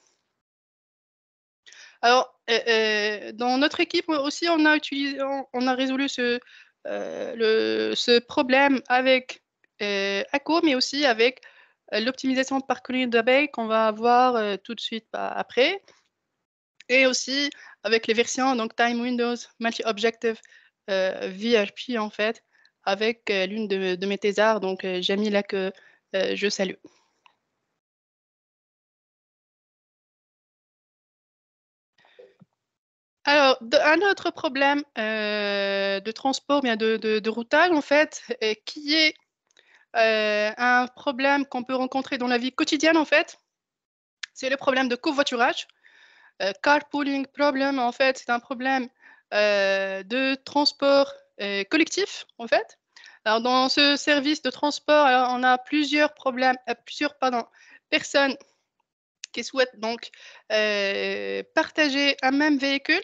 Alors, euh, euh, dans notre équipe aussi, on a, résolu ce, euh, problème avec ACO, mais aussi avec l'optimisation de colonie d'abeilles qu'on va avoir tout de suite bah, après. Et aussi avec les versions, donc Time Windows, Multi-Objective, euh, VRP en fait, avec euh, l'une de, mes thésards, donc euh, Jamila que euh, je salue. Alors, un autre problème euh, de transport, bien de, de routage en fait, qui est un problème qu'on peut rencontrer dans la vie quotidienne en fait, c'est le problème de covoiturage. Euh, carpooling problem, en fait, c'est un problème euh, de transport euh, collectif, en fait. Alors, dans ce service de transport, on a plusieurs problèmes, plusieurs personnes qui souhaitent donc partager un même véhicule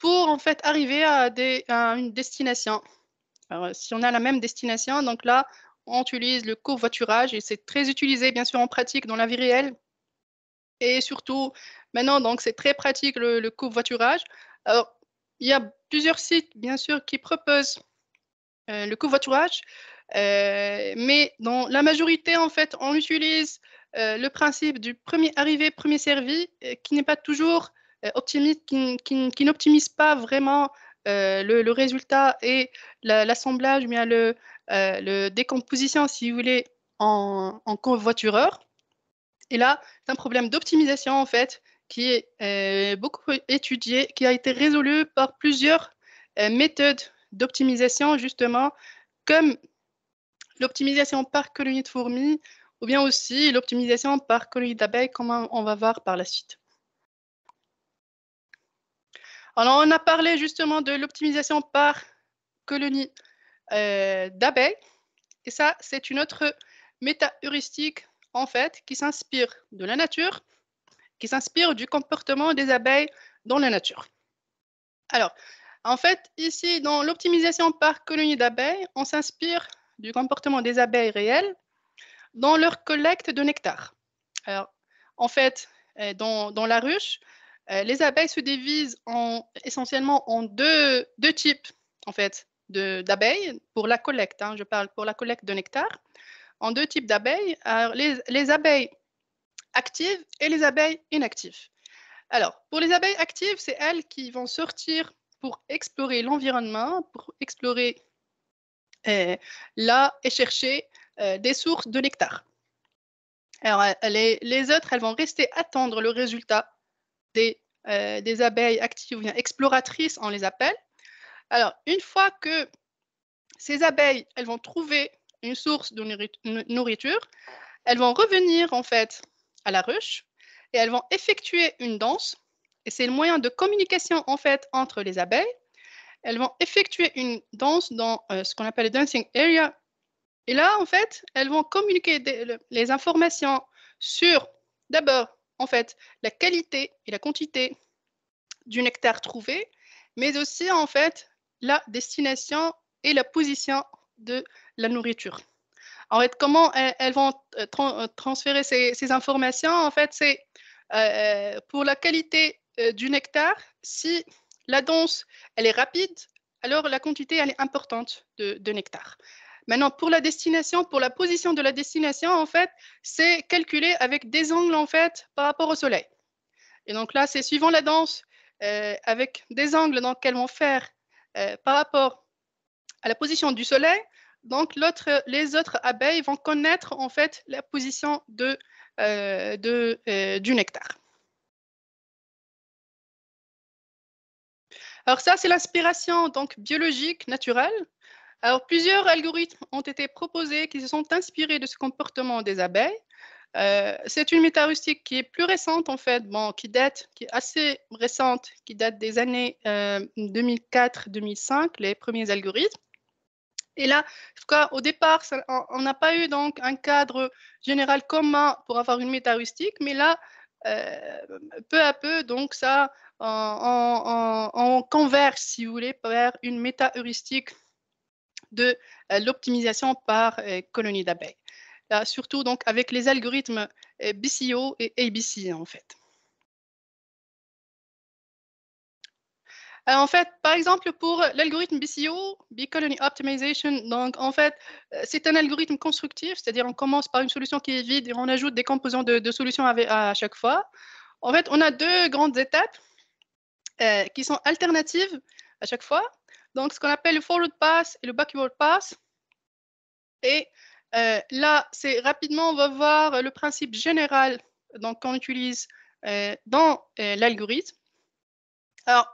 pour en fait arriver à, des, à une destination. Alors, si on a la même destination, donc là, on utilise le covoiturage et c'est très utilisé bien sûr en pratique dans la vie réelle et surtout, maintenant, donc c'est très pratique le, le covoiturage. Alors, il y a plusieurs sites, bien sûr, qui proposent euh, le covoiturage, euh, mais dans la majorité, en fait, on utilise euh, le principe du premier arrivé, premier servi, qui n'est pas toujours optimiste, qui, n'optimise pas vraiment le, résultat et l'assemblage, mais le, décomposition, si vous voulez, en, en covoitureur. Et là, c'est un problème d'optimisation, en fait, qui est euh, beaucoup étudié, qui a été résolu par plusieurs euh, méthodes d'optimisation, justement, comme l'optimisation par colonie de fourmis ou bien aussi l'optimisation par colonie d'abeilles, comme on va voir par la suite. Alors, on a parlé justement de l'optimisation par colonie euh, d'abeilles, et ça, c'est une autre méta-heuristique en fait, qui s'inspire de la nature, qui s'inspire du comportement des abeilles dans la nature. Alors, en fait, ici, dans l'optimisation par colonie d'abeilles, on s'inspire du comportement des abeilles réelles dans leur collecte de nectar. Alors, en fait, euh, dans, la ruche, euh, les abeilles se divisent en, essentiellement en deux, types en fait, d'abeilles pour la collecte. Hein. je parle pour la collecte de nectar en deux types d'abeilles, euh, les, abeilles actives et les abeilles inactives. Alors, pour les abeilles actives, c'est elles qui vont sortir pour explorer l'environnement, pour explorer euh, là et chercher euh, des sources de nectar. Alors, les, autres, elles vont rester attendre le résultat des, des abeilles actives ou bien exploratrices, on les appelle. Alors, une fois que ces abeilles, elles vont trouver une source de nourriture, elles vont revenir en fait à la ruche et elles vont effectuer une danse. Et c'est le moyen de communication en fait entre les abeilles. Elles vont effectuer une danse dans euh, ce qu'on appelle le dancing area. Et là, en fait, elles vont communiquer les informations sur d'abord en fait la qualité et la quantité du nectar trouvé, mais aussi en fait la destination et la position de la nourriture. En fait, comment elles vont euh, euh, transférer ces, informations En fait, c'est euh, pour la qualité du nectar, si la danse elle est rapide, alors la quantité elle est importante de, nectar. Maintenant, pour la destination, pour la position de la destination, en fait, c'est calculé avec des angles en fait par rapport au soleil. Et donc là, c'est suivant la danse, avec des angles qu'elles vont faire par rapport à la position du soleil, donc, les autres abeilles vont connaître en fait la position de, euh, euh, du nectar. Alors ça, c'est l'inspiration biologique naturelle. Alors plusieurs algorithmes ont été proposés qui se sont inspirés de ce comportement des abeilles. Euh, c'est une méta qui est plus récente en fait, bon, qui date, qui est assez récente, qui date des années 2004-2005, les premiers algorithmes. Et là, au départ, on n'a pas eu donc un cadre général commun pour avoir une méta heuristique, mais là, euh, peu à peu, donc ça, on, converge, si vous voulez, vers une méta heuristique de euh, l'optimisation par euh, colonie d'abeilles. Surtout donc avec les algorithmes BCO et ABC en fait. Euh, en fait, par exemple, pour euh, l'algorithme BCO, B-Colony Optimization, donc en fait, euh, c'est un algorithme constructif, c'est-à-dire on commence par une solution qui est vide et on ajoute des composants de, de solutions à, chaque fois. En fait, on a deux grandes étapes qui sont alternatives à chaque fois. Donc, ce qu'on appelle le forward pass et le backward pass. Et là, c'est rapidement, on va voir le principe général qu'on utilise dans l'algorithme. Alors,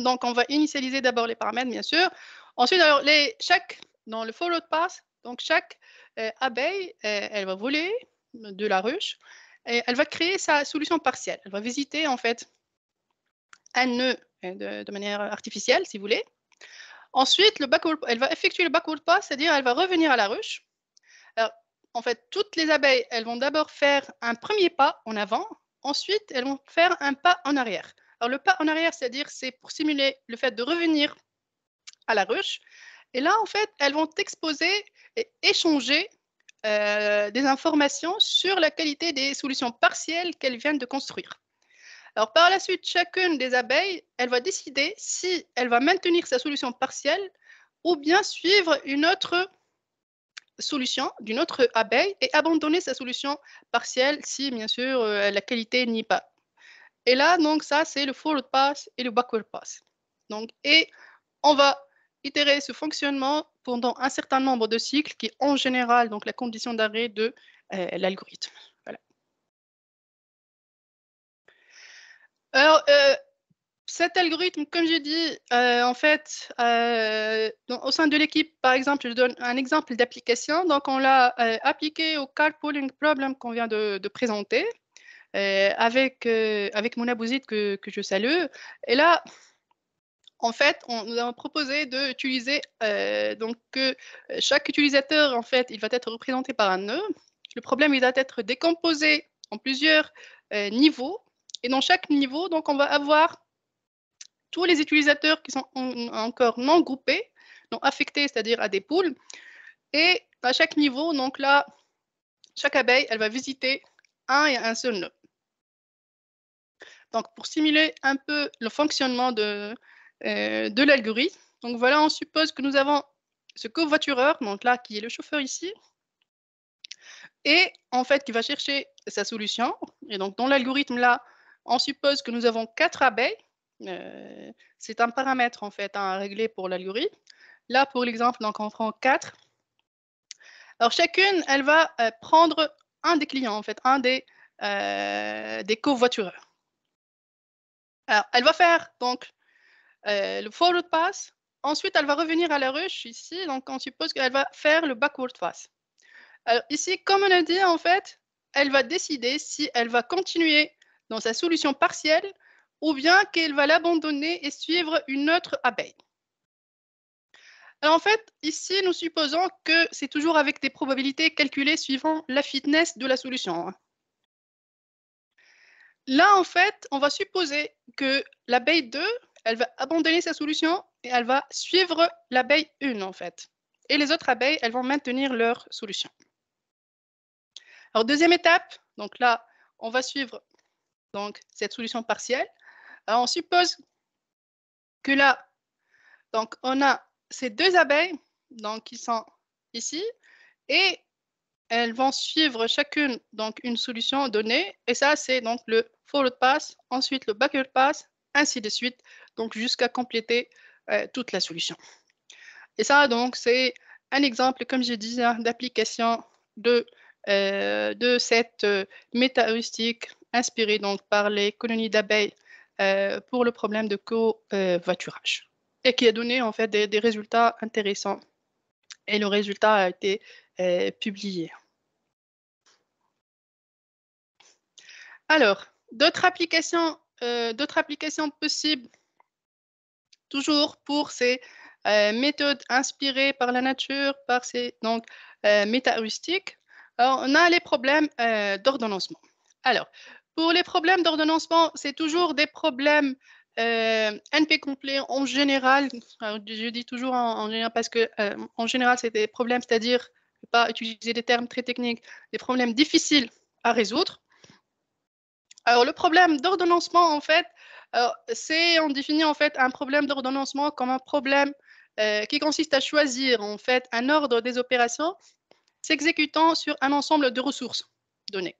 donc, on va initialiser d'abord les paramètres, bien sûr. Ensuite, alors, chaque, dans le follow de pass, donc chaque euh, abeille, euh, elle va voler de la ruche et elle va créer sa solution partielle. Elle va visiter, en fait, un nœud euh, de, manière artificielle, si vous voulez. Ensuite, le elle va effectuer le backward pass, c'est-à-dire elle va revenir à la ruche. en fait, toutes les abeilles, elles vont d'abord faire un premier pas en avant, ensuite, elles vont faire un pas en arrière. Alors le pas en arrière, c'est-à-dire c'est pour simuler le fait de revenir à la ruche. Et là, en fait, elles vont exposer et échanger euh, des informations sur la qualité des solutions partielles qu'elles viennent de construire. Alors par la suite, chacune des abeilles, elle va décider si elle va maintenir sa solution partielle ou bien suivre une autre solution d'une autre abeille et abandonner sa solution partielle si, bien sûr, euh, la qualité n'y est pas et là, donc, ça, c'est le forward pass et le backward pass. Donc, et on va itérer ce fonctionnement pendant un certain nombre de cycles, qui est en général donc, la condition d'arrêt de euh, l'algorithme. Alors, euh, cet algorithme, comme j'ai dit, euh, en fait, au sein de l'équipe, par exemple, je donne un exemple d'application. Donc, on l'a appliqué au carpooling problem qu'on vient de présenter. Euh, avec, euh, avec Mona Bouzid que, je salue. Et là, en fait, on nous a proposé d'utiliser, euh, donc chaque utilisateur, en fait, il va être représenté par un nœud. Le problème, il va être décomposé en plusieurs niveaux. Et dans chaque niveau, donc, on va avoir tous les utilisateurs qui sont encore non groupés, non affectés, c'est-à-dire à des poules. Et à chaque niveau, donc là, chaque abeille, elle va visiter un et un seul nœud. Donc, pour simuler un peu le fonctionnement euh, de, l'algorithme, donc voilà, on suppose que nous avons ce covoitureur, donc là, qui est le chauffeur ici, et en fait, qui va chercher sa solution. Et donc, dans l'algorithme là, on suppose que nous avons quatre abeilles. Euh, c'est un paramètre, en fait, hein, à régler pour l'algorithme. Là, pour l'exemple, donc, on prend quatre. Alors, chacune, elle va euh, prendre un des clients, en fait, un des, euh, des covoitureurs elle va faire donc euh, le forward pass. Ensuite, elle va revenir à la ruche ici. Donc, on suppose qu'elle va faire le backward pass. Alors, ici, comme on a dit, en fait, elle va décider si elle va continuer dans sa solution partielle ou bien qu'elle va l'abandonner et suivre une autre abeille. Alors en fait, ici, nous supposons que c'est toujours avec des probabilités calculées suivant la fitness de la solution. Hein. Là, en fait, on va supposer que l'abeille 2, elle va abandonner sa solution et elle va suivre l'abeille 1, en fait. Et les autres abeilles, elles vont maintenir leur solution. Alors, deuxième étape, donc là, on va suivre donc, cette solution partielle. Alors, on suppose que là, on a ces deux abeilles qui sont ici et elles vont suivre chacune donc, une solution donnée. Et ça, c'est donc le forward pass, ensuite le backward pass, ainsi de suite, donc jusqu'à compléter euh, toute la solution. Et ça, donc, c'est un exemple, comme je disais, hein, d'application de, euh, de cette euh, inspirée donc, par les colonies d'abeilles pour le problème de covoiturage et qui a donné en fait des, des, résultats intéressants. Et le résultat a été publié. Alors, D'autres applications, euh, d'autres applications possibles, toujours pour ces euh, méthodes inspirées par la nature, par ces donc euh, méta Alors, on a les problèmes d'ordonnancement. Alors, pour les problèmes d'ordonnancement, c'est toujours des problèmes NP complets en général, je dis toujours en, général parce que en général c'est des problèmes, c'est-à-dire pas utiliser des termes très techniques, des problèmes difficiles à résoudre. Alors, le problème d'ordonnancement, en fait, c'est, on définit en fait un problème d'ordonnancement comme un problème euh, qui consiste à choisir en fait un ordre des opérations s'exécutant sur un ensemble de ressources données.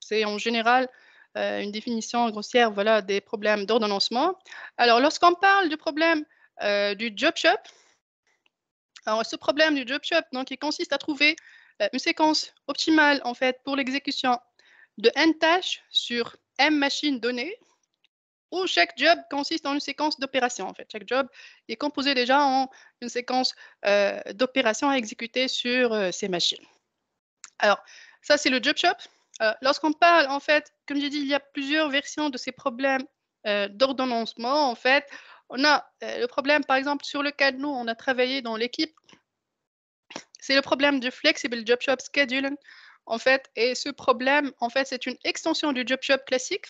C'est en général euh, une définition grossière voilà, des problèmes d'ordonnancement. Alors, lorsqu'on parle du problème euh, du job shop, alors ce problème du job shop, donc, il consiste à trouver une séquence optimale en fait pour l'exécution de n tâches sur m machines données où chaque job consiste en une séquence d'opérations. En fait, chaque job est composé déjà en une séquence euh, d'opérations à exécuter sur euh, ces machines. Alors, ça, c'est le job shop. Euh, lorsqu'on parle, en fait, comme j'ai dit, il y a plusieurs versions de ces problèmes d'ordonnancement. En fait, on a le problème, par exemple, sur le lequel nous, on a travaillé dans l'équipe, c'est le problème du Flexible Job Shop Scheduling en fait. Et ce problème, en fait, c'est une extension du job shop classique.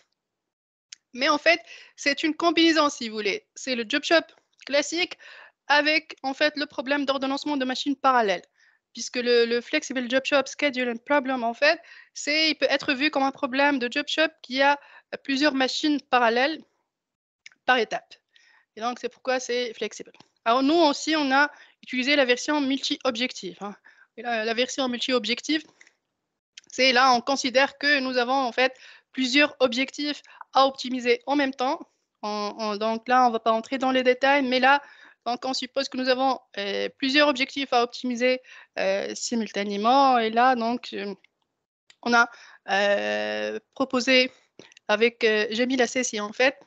Mais en fait, c'est une combinaison, si vous voulez. C'est le job shop classique avec, en fait, le problème d'ordonnancement de machines parallèles. Puisque le, Flexible Job Shop Scheduling Problem, en fait, il peut être vu comme un problème de job shop qui a plusieurs machines parallèles par étape. Et donc, c'est pourquoi c'est flexible. Alors, nous aussi, on a utilisé la version multi-objective. Hein. La, la version multi-objective, c'est là, on considère que nous avons en fait plusieurs objectifs à optimiser en même temps. donc là, on ne va pas entrer dans les détails, mais là, on suppose que nous avons euh, plusieurs objectifs à optimiser euh, simultanément. Et là, donc, euh, on a proposé avec la Sessi, en fait,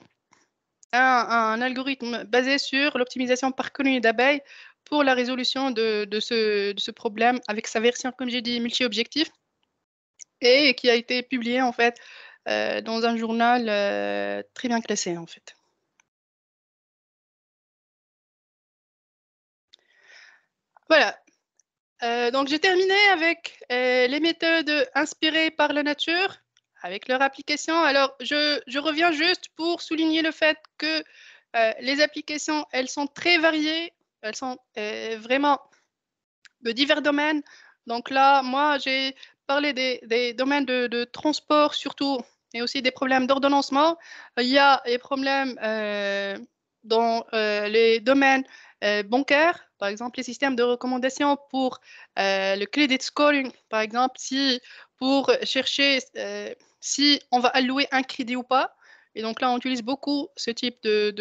un, algorithme basé sur l'optimisation par colonie d'abeilles pour la résolution de, ce, de, ce, problème avec sa version, comme j'ai dit, multi-objectif et qui a été publié en fait euh, dans un journal euh, très bien classé en fait. Voilà. Euh, donc j'ai terminé avec les méthodes inspirées par la nature, avec leur application. Alors je, je reviens juste pour souligner le fait que les applications, elles sont très variées, elles sont vraiment de divers domaines. Donc là, moi, j'ai parler des, domaines de, transport surtout, et aussi des problèmes d'ordonnancement. Euh, il y a des problèmes euh, dans euh, les domaines bancaires, par exemple les systèmes de recommandation pour le credit scoring, par exemple, si pour chercher si on va allouer un crédit ou pas. Et donc là, on utilise beaucoup ce type de,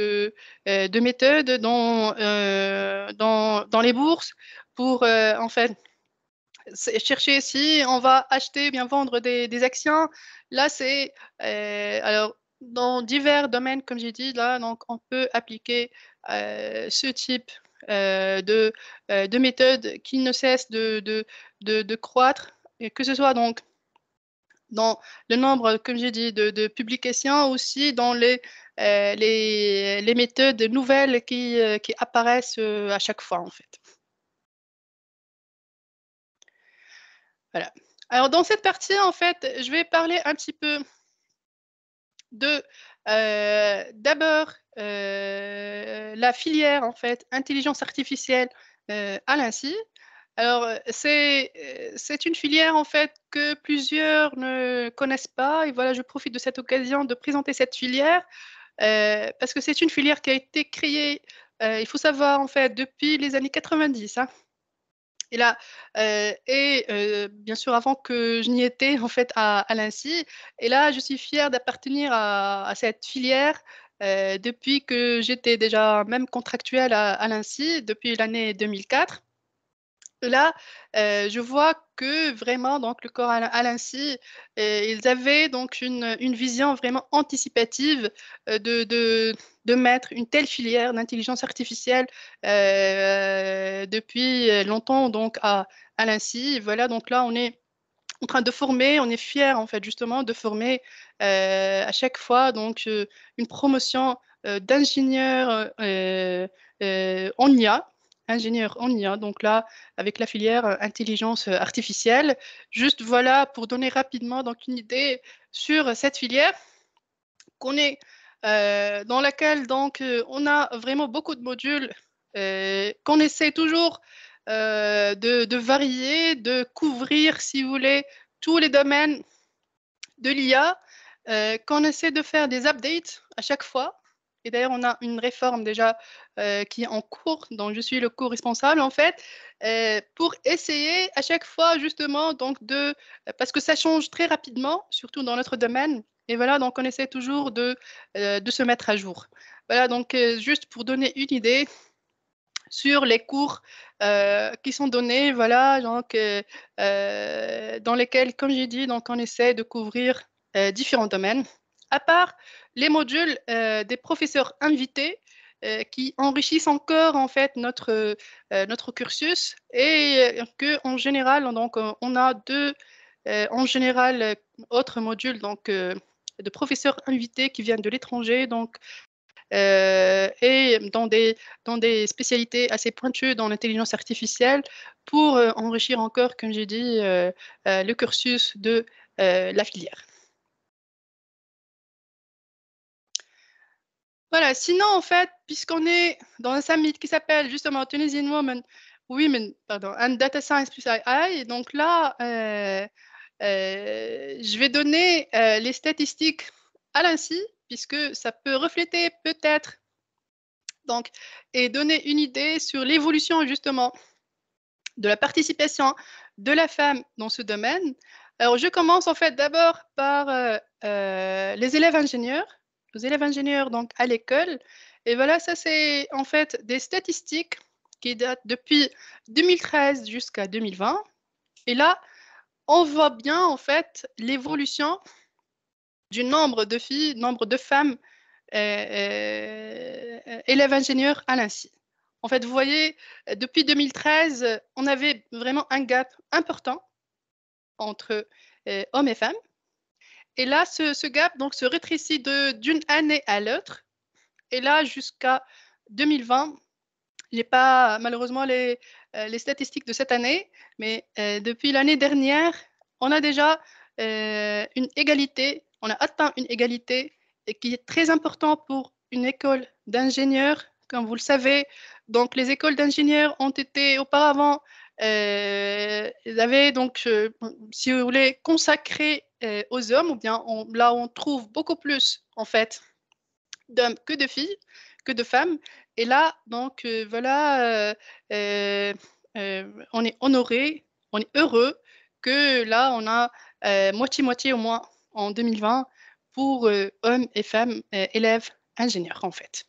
de, méthode dans, dans, les bourses pour en fait chercher si on va acheter, bien vendre des, actions. Là, c'est euh, alors dans divers domaines, comme j'ai dit là, donc on peut appliquer euh, ce type euh, de, de, méthode qui ne cesse de, de, de, croître, et que ce soit donc dans le nombre, comme j'ai dit, de, publications, aussi dans les, les, les, méthodes nouvelles qui, qui apparaissent à chaque fois en fait. Alors, dans cette partie, en fait, je vais parler un petit peu de euh, d'abord euh, la filière en fait intelligence artificielle euh, à l'insi. Alors c'est une filière en fait que plusieurs ne connaissent pas et voilà je profite de cette occasion de présenter cette filière parce que c'est une filière qui a été créée il faut savoir en fait depuis les années 90. Et là, et bien sûr, avant que je n'y étais, en fait, à, à Et là, je suis fière d'appartenir à, cette filière. depuis que j'étais déjà même contractuelle à, à depuis l'année 2004 là, euh, je vois que vraiment, donc, le corps à l'insi, euh, ils avaient donc une, vision vraiment anticipative euh, de, de, mettre une telle filière d'intelligence artificielle depuis longtemps donc, à Alain Voilà, donc là, on est en train de former, on est fier en fait, justement, de former à chaque fois donc, une promotion d'ingénieurs en IA ingénieur en IA, donc là, avec la filière euh, intelligence euh, artificielle. Juste voilà, pour donner rapidement donc, une idée sur euh, cette filière qu'on est, dans laquelle donc, on a vraiment beaucoup de modules qu'on essaie toujours de, varier, de couvrir, si vous voulez, tous les domaines de l'IA. qu'on essaie de faire des updates à chaque fois et d'ailleurs, on a une réforme déjà euh, qui est en cours, dont je suis le co-responsable en fait, euh, pour essayer à chaque fois justement donc de euh, parce que ça change très rapidement, surtout dans notre domaine. Et voilà, donc on essaie toujours de, de se mettre à jour. Voilà, donc juste pour donner une idée sur les cours qui sont donnés, voilà, donc dans lesquels, comme j'ai dit, donc on essaie de couvrir différents domaines à part les modules euh, des professeurs invités euh, qui enrichissent encore en fait notre, euh, notre cursus et que en général donc on a deux en général autres modules donc de professeurs invités qui viennent de l'étranger donc et dans des, dans des spécialités assez pointues dans l'intelligence artificielle pour enrichir encore, comme j'ai dit, le cursus de la filière. Voilà, sinon, en fait, puisqu'on est dans un summit qui s'appelle justement Tunisian Women, Women pardon, and Data Science plus AI, donc là, euh, euh, je vais donner euh, les statistiques à l'ANSI, puisque ça peut refléter peut-être donc, et donner une idée sur l'évolution justement de la participation de la femme dans ce domaine. Alors, je commence en fait d'abord par les élèves ingénieurs aux élèves ingénieurs donc à l'école. Et voilà, ça c'est en fait des statistiques qui datent depuis 2013 jusqu'à 2020. Et là, on voit bien en fait l'évolution du nombre de filles, nombre de femmes euh, euh, élèves ingénieurs à l'INSI. En fait, vous voyez, depuis 2013, on avait vraiment un gap important entre euh, hommes et femmes. Et là, ce, gap donc, se rétrécit d'une année à l'autre. Et là, jusqu'à 2020, j'ai pas malheureusement les, euh, les, statistiques de cette année, mais euh, depuis l'année dernière, on a déjà euh, une égalité, on a atteint une égalité et qui est très importante pour une école d'ingénieurs. Comme vous le savez, donc les écoles d'ingénieurs ont été auparavant, euh, elles avaient donc, si vous voulez, consacré euh, aux hommes, ou bien là on trouve beaucoup plus en fait d'hommes que de filles, que de femmes. Et là, donc euh, voilà, euh, on est honoré, on est heureux que là on a moitié-moitié au moins en 2020 pour hommes et femmes, élèves, ingénieurs en fait.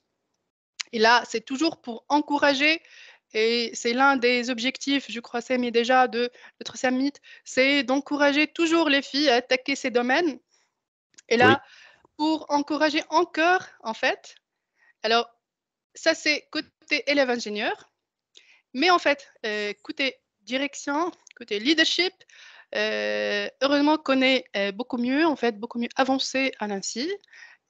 Et là, c'est toujours pour encourager et c'est l'un des objectifs, je crois, mis déjà de notre summit, c'est d'encourager toujours les filles à attaquer ces domaines. Et là, pour encourager encore, en fait, alors ça c'est côté élève ingénieur, mais en fait, euh, côté direction, côté leadership, euh, heureusement qu'on est euh, beaucoup mieux, en fait, beaucoup mieux avancé à l'ANSI.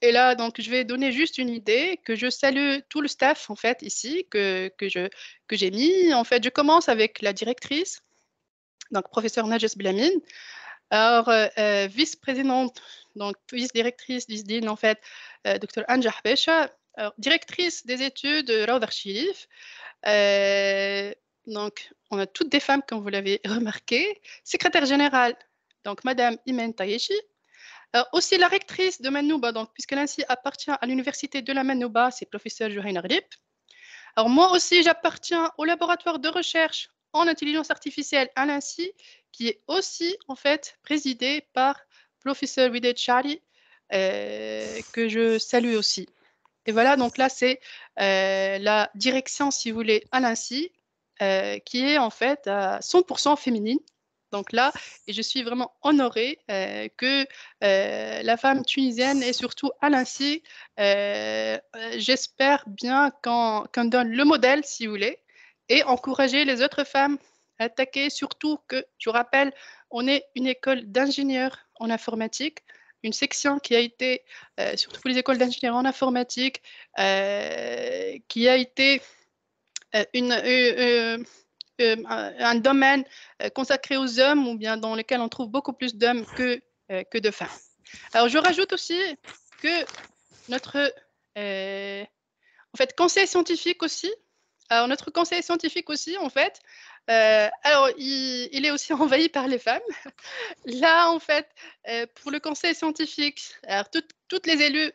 Et là, donc, je vais donner juste une idée que je salue tout le staff, en fait, ici, que, que j'ai que mis. En fait, je commence avec la directrice, donc professeur Najes Blamine. Alors, euh, euh, vice-présidente, donc vice-directrice vice d'ISDIN, en fait, euh, docteur Anja directrice des études de Chirif. donc, on a toutes des femmes, comme vous l'avez remarqué. Secrétaire générale, donc Madame Imen Tayeshi. Euh, aussi, la rectrice de Manouba, donc, puisque l'ANSI appartient à l'université de la Manouba, c'est professeur Johan rip Alors, moi aussi, j'appartiens au laboratoire de recherche en intelligence artificielle à qui est aussi, en fait, présidé par professeur Widet Charlie, euh, que je salue aussi. Et voilà, donc là, c'est euh, la direction, si vous voulez, à qui est en fait à 100% féminine. Donc là, je suis vraiment honorée euh, que euh, la femme tunisienne et surtout Alaincy, euh, j'espère bien qu'on donne le modèle, si vous voulez, et encourager les autres femmes à attaquer, surtout que, tu rappelle, on est une école d'ingénieurs en informatique, une section qui a été, surtout pour les écoles d'ingénieurs en informatique, qui a été une euh, un domaine euh, consacré aux hommes ou bien dans lequel on trouve beaucoup plus d'hommes que, euh, que de femmes. Alors, je rajoute aussi que notre en fait, conseil scientifique aussi, alors notre conseil scientifique aussi, en fait, alors il, il, est aussi envahi par les femmes. Là, en fait, pour le conseil scientifique, alors toutes les élus